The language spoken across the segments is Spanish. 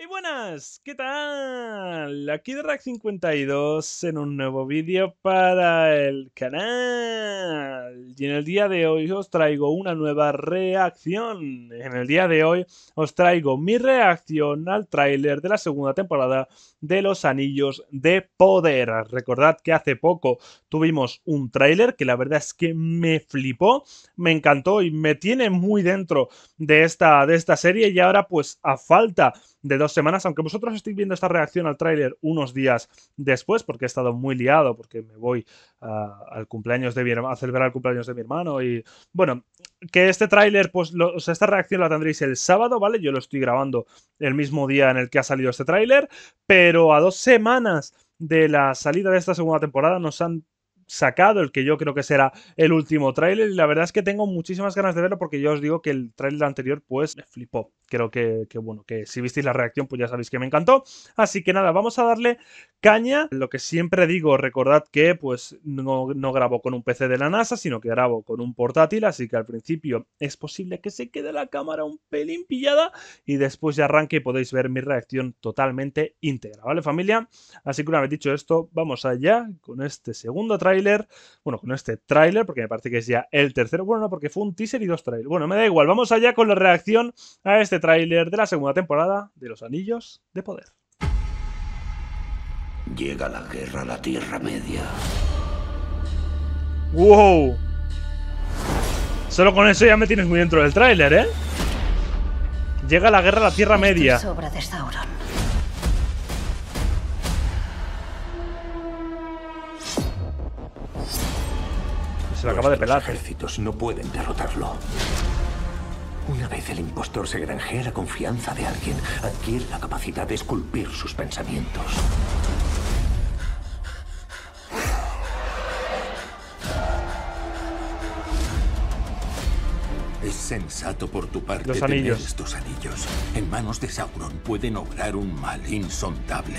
Y buenas, ¿qué tal? Aquí de Rack52 en un nuevo vídeo para el canal. Y en el día de hoy os traigo una nueva reacción. En el día de hoy os traigo mi reacción al tráiler de la segunda temporada de Los Anillos de Poder. Recordad que hace poco tuvimos un tráiler que la verdad es que me flipó, me encantó y me tiene muy dentro de esta, de esta serie. Y ahora pues a falta de dos semanas, aunque vosotros estéis viendo esta reacción al tráiler unos días después, porque he estado muy liado, porque me voy ah, al cumpleaños de mi a celebrar el cumpleaños de mi hermano y bueno, que este tráiler, pues esta reacción la tendréis el sábado, ¿vale? Yo lo estoy grabando el mismo día en el que ha salido este tráiler, pero a dos semanas de la salida de esta segunda temporada nos han sacado el que yo creo que será el último tráiler y la verdad es que tengo muchísimas ganas de verlo porque yo os digo que el tráiler anterior pues me flipó. Creo que, bueno, que si visteis la reacción pues ya sabéis que me encantó. Así que nada, vamos a darle caña. Lo que siempre digo, recordad que pues no, no grabo con un PC de la NASA, sino que grabo con un portátil, así que al principio es posible que se quede la cámara un pelín pillada y después de arranque y podéis ver mi reacción totalmente íntegra, ¿vale familia? Así que una vez dicho esto, vamos allá con este segundo tráiler bueno, con este tráiler, porque me parece que es ya el tercero, bueno, no, porque fue un teaser y dos trailers. Bueno, me da igual, vamos allá con la reacción a este tráiler de la segunda temporada de Los Anillos de Poder. Llega la guerra a la Tierra Media. ¡Wow! Solo con eso ya me tienes muy dentro del tráiler, ¿eh? Llega la guerra a la Tierra Media. Se lo acaba de pelar. Los ejércitos no pueden derrotarlo. Una vez el impostor se granjea la confianza de alguien, adquiere la capacidad de esculpir sus pensamientos. Es sensato por tu parte Los anillos. estos anillos. En manos de Sauron pueden obrar un mal insondable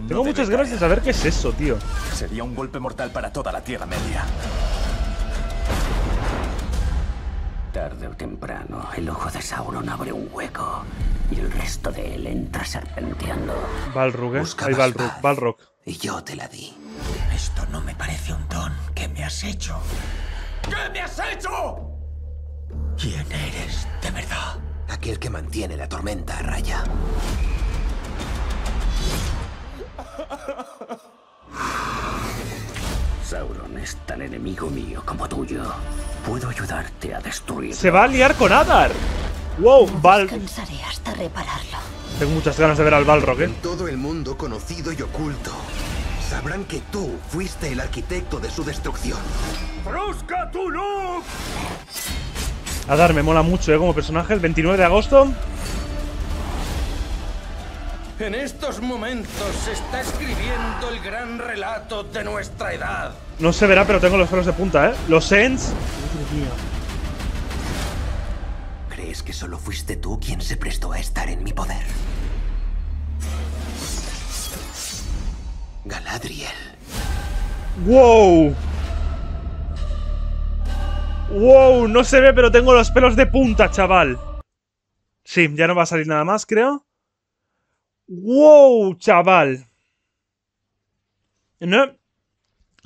no Tengo muchas gracias a ver qué es eso, tío. Sería un golpe mortal para toda la Tierra Media. Tarde o temprano, el ojo de Sauron abre un hueco y el resto de él entra serpenteando. Balrog, ¿eh? Ahí Balrog, Y yo te la di. Esto no me parece un don. ¿Qué me has hecho? ¿Qué me has hecho? ¿Quién eres de verdad? Aquel que mantiene la tormenta a raya. Sauron es tan enemigo mío como tuyo. Puedo ayudarte a destruir. Se va a liar con Adar. Wow, Val. hasta repararlo. Tengo muchas ganas de ver al Balrog, ¿eh? En todo el mundo conocido y oculto. Sabrán que tú fuiste el arquitecto de su destrucción. ¡Brusca tu luz! Adar me mola mucho, ¿eh? Como personaje, el 29 de agosto en estos momentos se está escribiendo el gran relato de nuestra edad. No se verá, pero tengo los pelos de punta, ¿eh? Los Sens. ¿Crees que solo fuiste tú quien se prestó a estar en mi poder? Galadriel. ¡Wow! ¡Wow! No se ve, pero tengo los pelos de punta, chaval. Sí, ya no va a salir nada más, creo. ¡Wow, chaval! No,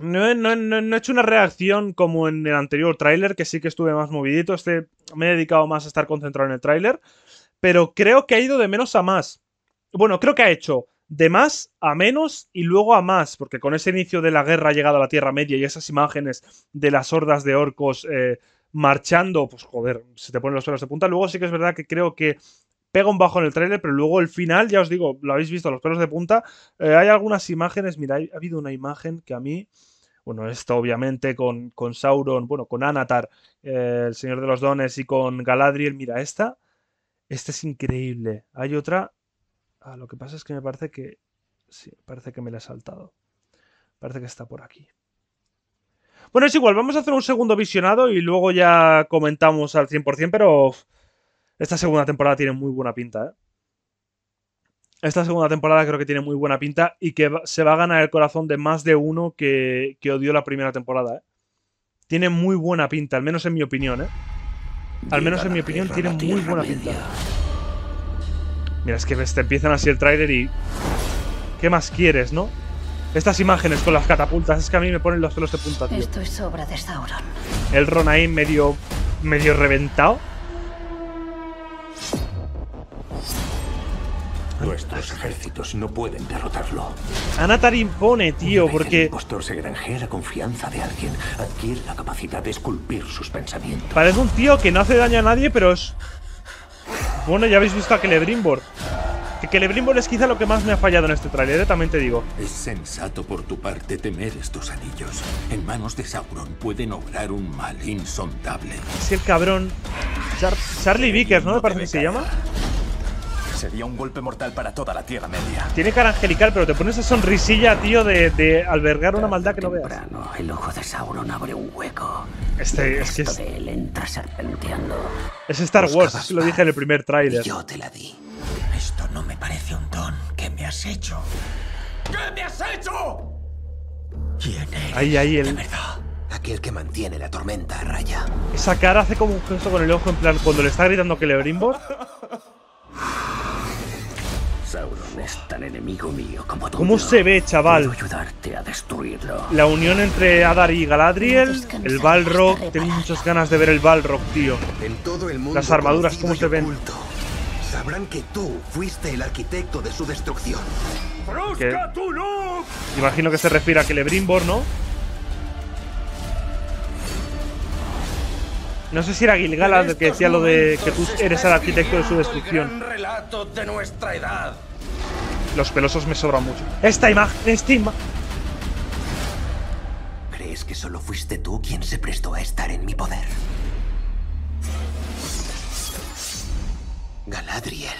he hecho una reacción como en el anterior tráiler, que sí que estuve más movidito. Este me he dedicado más a estar concentrado en el tráiler. Pero creo que ha ido de menos a más. Bueno, creo que ha hecho de más a menos y luego a más, porque con ese inicio de la guerra Llegado a la Tierra Media y esas imágenes de las hordas de orcos eh, marchando, pues joder, se te ponen los pelos de punta. Luego sí que es verdad que creo que pega un bajo en el tráiler, pero luego el final, ya os digo, lo habéis visto, los pelos de punta. Eh, hay algunas imágenes, mira, ha habido una imagen que a mí, bueno, esto obviamente con, con Sauron, bueno, con Anatar, eh, el Señor de los Dones y con Galadriel, mira, esta, esta es increíble. Hay otra, ah, lo que pasa es que me parece que, sí, parece que me la he saltado. Parece que está por aquí. Bueno, es igual, vamos a hacer un segundo visionado y luego ya comentamos al 100%, pero esta segunda temporada tiene muy buena pinta, ¿eh? Esta segunda temporada creo que tiene muy buena pinta y que se va a ganar el corazón de más de uno que, que odió la primera temporada, ¿eh? Tiene muy buena pinta, al menos en mi opinión, ¿eh? Al menos en mi opinión tiene muy buena pinta. Mira, es que te empiezan así el trailer y... ¿Qué más quieres, no? Estas imágenes con las catapultas es que a mí me ponen los pelos de punta, tío. Esto es obra de Sauron. El medio... medio reventado. Nuestros ejércitos no pueden derrotarlo. Anatar impone, tío, porque... se granjea la confianza de alguien, adquiere la capacidad de esculpir sus pensamientos. Parece un tío que no hace daño a nadie, pero es... Bueno, ya habéis visto a Celebrimbor. Que Celebrimbor es quizá lo que más me ha fallado en este tráiler, eh, también te digo. Es sensato por tu parte temer estos anillos. En manos de Sauron pueden obrar un mal insondable. Es el cabrón... Charlie Vickers, ¿no? Me parece que se llama. Sería un golpe mortal para toda la Tierra Media. Tiene cara angelical, pero te pone esa sonrisilla, tío, de, albergar una maldad que no temprano, veas. el ojo de Sauron abre un hueco. Este, es que es... Él entra serpenteando. Es Star Wars, lo dije en el primer tráiler. Yo te la di. Esto no me parece un don. ¿Qué me has hecho? ¿Qué me has hecho? ¿Quién Ahí, ahí, el... De verdad. Aquel que mantiene la tormenta a raya. Esa cara hace como un gesto con el ojo, en plan, cuando le está gritando que le brimbor tan enemigo mío como tú. ¿Cómo se ve, chaval? ayudarte a destruirlo. La unión entre Adar y Galadriel, el Balrog. Tengo muchas ganas de ver el Balrog, tío. En todo el Las armaduras, ¿cómo se ven? Este Sabrán que tú fuiste el arquitecto de su destrucción. Imagino que se refiere a Celebrimbor, ¿no? No sé si era Gilgalad que decía lo de que tú eres el arquitecto de su destrucción. relato de nuestra edad. Los pelosos me sobran mucho. Esta imagen, esta imagen. ¿Crees que solo fuiste tú quien se prestó a estar en mi poder? Galadriel.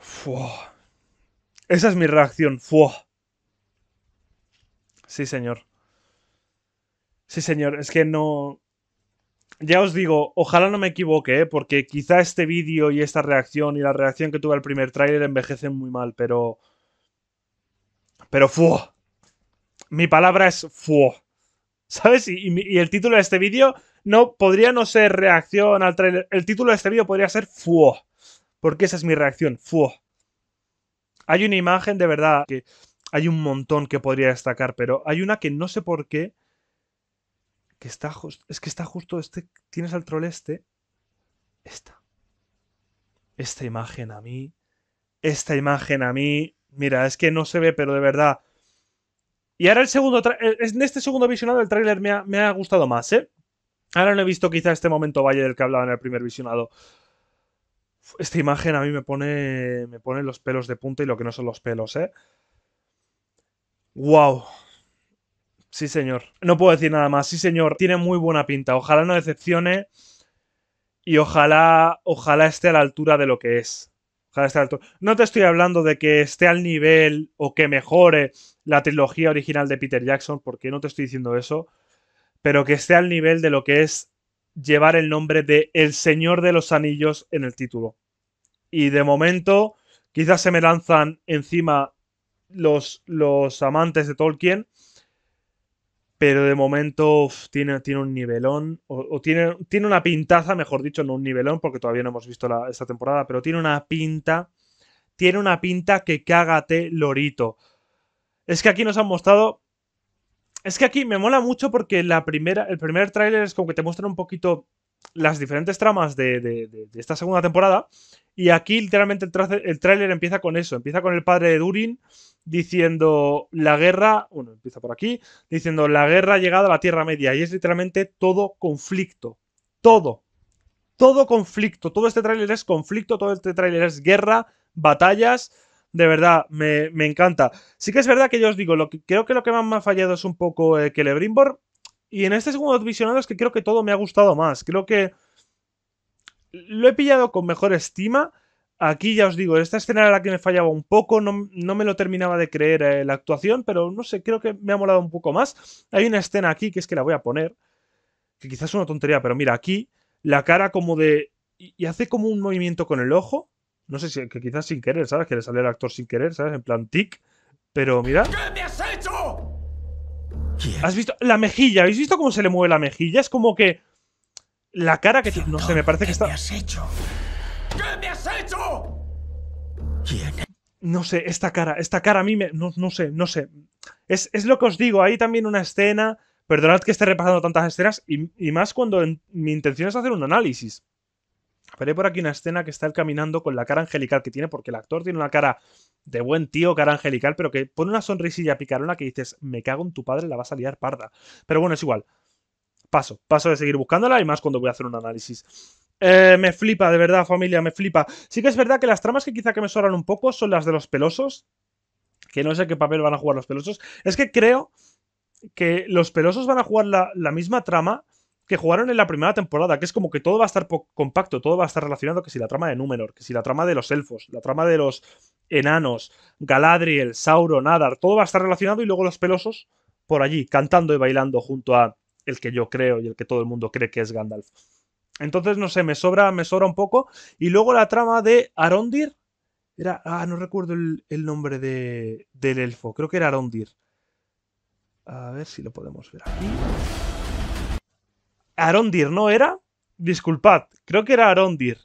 Fua. Esa es mi reacción. Fua. Sí, señor. Sí, señor. Es que no ya os digo, ojalá no me equivoque, ¿eh? porque quizá este vídeo y esta reacción y la reacción que tuve al primer tráiler envejecen muy mal, pero... Pero fuo, Mi palabra es fuo, ¿Sabes? Y, el título de este vídeo no podría no ser reacción al tráiler. El título de este vídeo podría ser fuo, Porque esa es mi reacción, fuo. Hay una imagen de verdad que hay un montón que podría destacar, pero hay una que no sé por qué que está es que está justo este, tienes al troll este, esta, esta imagen a mí, esta imagen a mí, mira, es que no se ve, pero de verdad. Y ahora el segundo, e-, en este segundo visionado del tráiler me ha, me ha gustado más, ¿eh? Ahora no he visto quizá este momento valle del que hablaba en el primer visionado. Esta imagen a mí me pone, me pone los pelos de punta y lo que no son los pelos, ¿eh? ¡Wow! Sí, señor. No puedo decir nada más. Sí, señor. Tiene muy buena pinta. Ojalá no decepcione. Y ojalá, ojalá esté a la altura de lo que es. Ojalá esté a la altura. No te estoy hablando de que esté al nivel o que mejore la trilogía original de Peter Jackson, porque no te estoy diciendo eso. Pero que esté al nivel de lo que es llevar el nombre de El Señor de los Anillos en el título. Y de momento, quizás se me lanzan encima los, los amantes de Tolkien pero de momento tiene, tiene, un nivelón, o, tiene, tiene una pintaza, mejor dicho, no un nivelón, porque todavía no hemos visto esta temporada, pero tiene una pinta, tiene una pinta que cágate, Lorito. Es que aquí nos han mostrado, es que aquí me mola mucho porque la primera, el primer tráiler es como que te muestran un poquito las diferentes tramas de, esta segunda temporada, y aquí literalmente el, el tráiler empieza con eso, empieza con el padre de Durin diciendo la guerra, bueno, empieza por aquí, diciendo la guerra ha llegado a la Tierra Media y es literalmente todo conflicto, todo, todo conflicto, todo este tráiler es conflicto, todo este tráiler es guerra, batallas, de verdad, me, encanta. Sí que es verdad que yo os digo, creo que lo que más me ha fallado es un poco eh, que Celebrimbor y en este segundo visionado es que creo que todo me ha gustado más, creo que lo he pillado con mejor estima aquí ya os digo, esta escena era la que me fallaba un poco, no, me lo terminaba de creer eh, la actuación, pero no sé, creo que me ha molado un poco más. Hay una escena aquí que es que la voy a poner, que quizás es una tontería, pero mira, aquí la cara como de... y hace como un movimiento con el ojo, no sé si que quizás sin querer, ¿sabes? Que le sale el actor sin querer, ¿sabes? En plan tic, pero mira... ¿Qué me has hecho? ¿Has visto? La mejilla, ¿habéis visto cómo se le mueve la mejilla? Es como que... La cara que... No sé, me parece que está... has hecho? ¿Qué me has hecho? No sé, esta cara, esta cara a mí me. No, sé, no sé. Es, lo que os digo, hay también una escena. Perdonad que esté repasando tantas escenas y, más cuando mi intención es hacer un análisis. hay por aquí una escena que está él caminando con la cara angelical que tiene, porque el actor tiene una cara de buen tío, cara angelical, pero que pone una sonrisilla picarona que dices, me cago en tu padre, la vas a liar parda. Pero bueno, es igual. Paso, paso de seguir buscándola y más cuando voy a hacer un análisis. Eh, me flipa, de verdad, familia, me flipa. Sí que es verdad que las tramas que quizá que me sobran un poco son las de los pelosos. Que no sé qué papel van a jugar los pelosos. Es que creo que los pelosos van a jugar la, misma trama que jugaron en la primera temporada, que es como que todo va a estar compacto, todo va a estar relacionado, que si la trama de Númenor, que si la trama de los elfos, la trama de los enanos, Galadriel, Sauron, Nadar, todo va a estar relacionado y luego los pelosos por allí, cantando y bailando junto a el que yo creo y el que todo el mundo cree que es Gandalf. Entonces, no sé, me sobra, me sobra un poco. Y luego la trama de Arondir. Era. Ah, no recuerdo el, nombre del elfo. Creo que era Arondir. A ver si lo podemos ver aquí. Arondir, ¿no era? Disculpad, creo que era Arondir.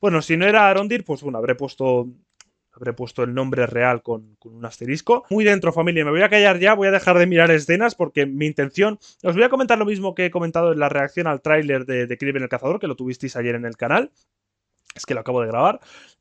Bueno, si no era Arondir, pues bueno, habré puesto habré puesto el nombre real con, un asterisco. Muy dentro, familia, me voy a callar ya, voy a dejar de mirar escenas porque mi intención... Os voy a comentar lo mismo que he comentado en la reacción al tráiler de, de el Cazador, que lo tuvisteis ayer en el canal. Es que lo acabo de grabar.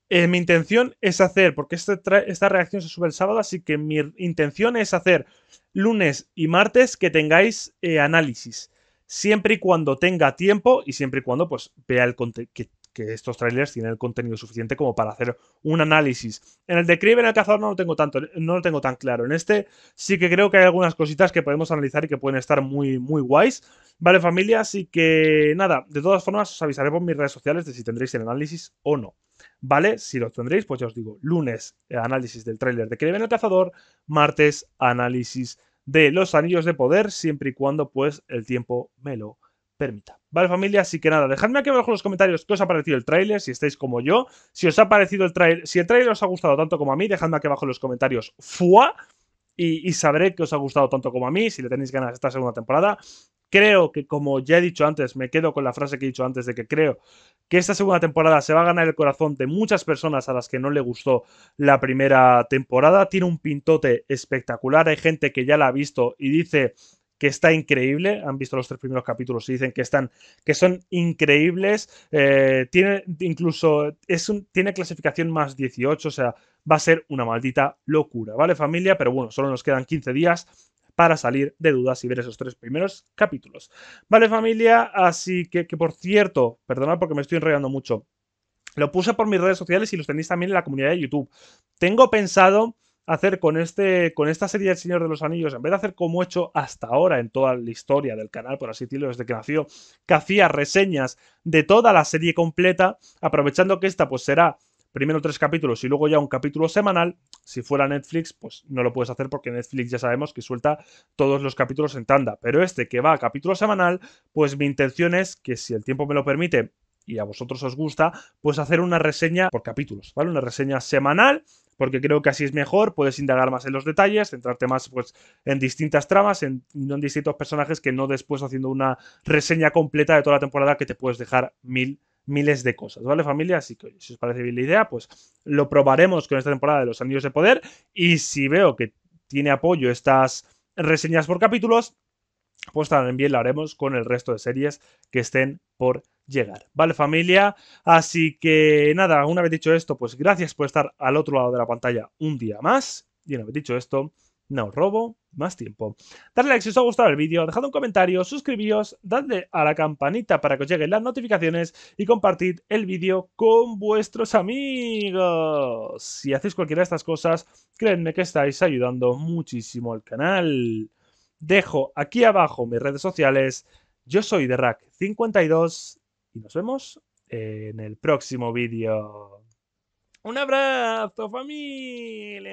Eh, mi intención es hacer, porque este esta reacción se sube el sábado, así que mi intención es hacer lunes y martes que tengáis eh, análisis siempre y cuando tenga tiempo y siempre y cuando pues vea el que que estos trailers tienen el contenido suficiente como para hacer un análisis. En el de Kriven en el cazador, no lo tengo tanto, no tengo tan claro. En este sí que creo que hay algunas cositas que podemos analizar y que pueden estar muy, muy guays. Vale, familia, así que nada, de todas formas os avisaré por mis redes sociales de si tendréis el análisis o no. ¿Vale? Si lo tendréis, pues ya os digo, lunes eh, análisis del tráiler de Kraven el Cazador, martes análisis de los Anillos de Poder, siempre y cuando pues el tiempo me lo permita. Vale, familia, así que nada, dejadme aquí abajo en los comentarios qué os ha parecido el tráiler, si estáis como yo, si os ha parecido el tráiler, si el tráiler os ha gustado tanto como a mí, dejadme aquí abajo en los comentarios FUA y, y, sabré que os ha gustado tanto como a mí, si le tenéis ganas esta segunda temporada. Creo que, como ya he dicho antes, me quedo con la frase que he dicho antes de que creo que esta segunda temporada se va a ganar el corazón de muchas personas a las que no le gustó la primera temporada. Tiene un pintote espectacular, hay gente que ya la ha visto y dice que está increíble. Han visto los tres primeros capítulos y dicen que están, que son increíbles. Eh, tiene incluso, es tiene clasificación más 18, o sea, va a ser una maldita locura, ¿vale familia? Pero bueno, solo nos quedan 15 días para salir de dudas y ver esos tres primeros capítulos. Vale familia, así que, que por cierto, perdonad porque me estoy enredando mucho. Lo puse por mis redes sociales y los tenéis también en la comunidad de YouTube. Tengo pensado hacer con, este, con esta serie el Señor de los Anillos, en vez de hacer como he hecho hasta ahora en toda la historia del canal, por así decirlo, desde que nació, que hacía reseñas de toda la serie completa, aprovechando que esta pues será primero tres capítulos y luego ya un capítulo semanal. Si fuera Netflix, pues no lo puedes hacer porque Netflix ya sabemos que suelta todos los capítulos en tanda. Pero este que va a capítulo semanal, pues mi intención es que si el tiempo me lo permite y a vosotros os gusta, pues hacer una reseña por capítulos, ¿vale? Una reseña semanal, porque creo que así es mejor, puedes indagar más en los detalles, centrarte más pues, en distintas tramas, en, en distintos personajes, que no después haciendo una reseña completa de toda la temporada que te puedes dejar mil miles de cosas, ¿vale familia? Así que si os parece bien la idea, pues lo probaremos con esta temporada de los Anillos de Poder y si veo que tiene apoyo estas reseñas por capítulos, pues también lo haremos con el resto de series que estén por llegar. ¿Vale, familia? Así que nada, una vez dicho esto, pues gracias por estar al otro lado de la pantalla un día más. Y una vez dicho esto, no os robo más tiempo. Dadle like si os ha gustado el vídeo, dejad un comentario, suscribíos, dadle a la campanita para que os lleguen las notificaciones y compartid el vídeo con vuestros amigos. Si hacéis cualquiera de estas cosas, creedme que estáis ayudando muchísimo al canal. Dejo aquí abajo mis redes sociales. Yo soy de Rack52 y nos vemos en el próximo vídeo. Un abrazo familia.